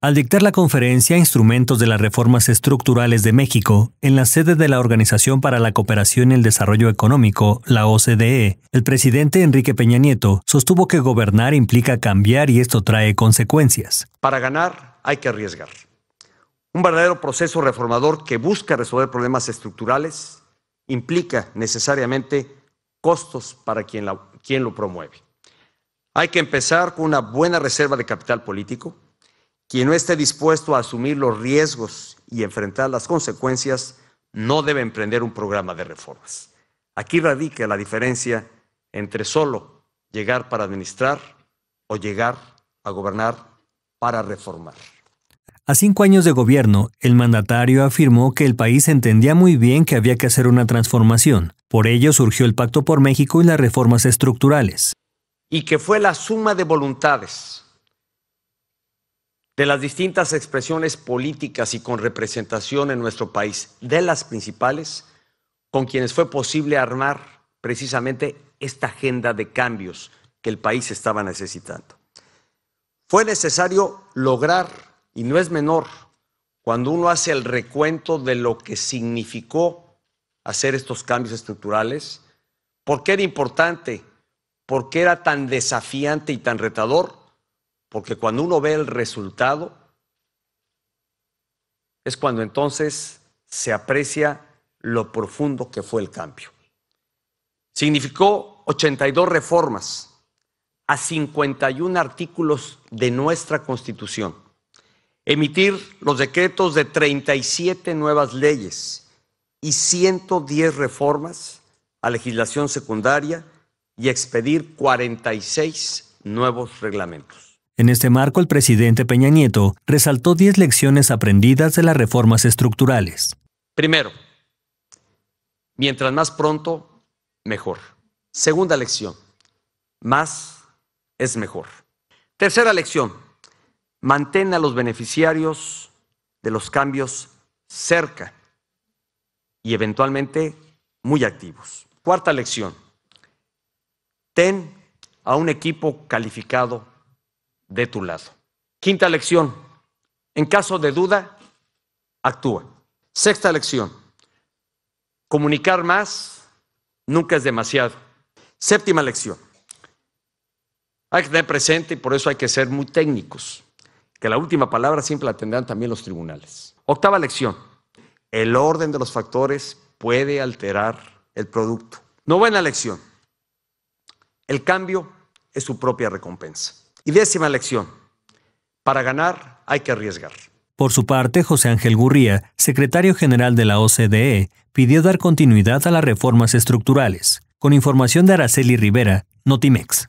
al dictar la conferencia Instrumentos de las Reformas Estructurales de México en la sede de la Organización para la Cooperación y el Desarrollo Económico, la OCDE, el presidente Enrique Peña Nieto sostuvo que gobernar implica cambiar y esto trae consecuencias. Para ganar hay que arriesgar. Un verdadero proceso reformador que busca resolver problemas estructurales implica necesariamente costos para quien, quien lo promueve. Hay que empezar con una buena reserva de capital político quien no esté dispuesto a asumir los riesgos y enfrentar las consecuencias no debe emprender un programa de reformas. Aquí radica la diferencia entre solo llegar para administrar o llegar a gobernar para reformar. A cinco años de gobierno, el mandatario afirmó que el país entendía muy bien que había que hacer una transformación. Por ello surgió el Pacto por México y las reformas estructurales. Y que fue la suma de voluntades de las distintas expresiones políticas y con representación en nuestro país, de las principales, con quienes fue posible armar precisamente esta agenda de cambios que el país estaba necesitando. Fue necesario lograr, y no es menor, cuando uno hace el recuento de lo que significó hacer estos cambios estructurales, por qué era importante, por qué era tan desafiante y tan retador, porque cuando uno ve el resultado, es cuando entonces se aprecia lo profundo que fue el cambio. Significó 82 reformas a 51 artículos de nuestra Constitución, emitir los decretos de 37 nuevas leyes y 110 reformas a legislación secundaria y expedir 46 nuevos reglamentos. En este marco, el presidente Peña Nieto resaltó 10 lecciones aprendidas de las reformas estructurales. Primero, mientras más pronto, mejor. Segunda lección, más es mejor. Tercera lección, mantén a los beneficiarios de los cambios cerca y eventualmente muy activos. Cuarta lección, ten a un equipo calificado de tu lado. Quinta lección, en caso de duda, actúa. Sexta lección, comunicar más nunca es demasiado. Séptima lección, hay que tener presente y por eso hay que ser muy técnicos, que la última palabra siempre la tendrán también los tribunales. Octava lección, el orden de los factores puede alterar el producto. Novena lección, el cambio es su propia recompensa. Y décima lección, para ganar hay que arriesgar. Por su parte, José Ángel Gurría, secretario general de la OCDE, pidió dar continuidad a las reformas estructurales. Con información de Araceli Rivera, Notimex.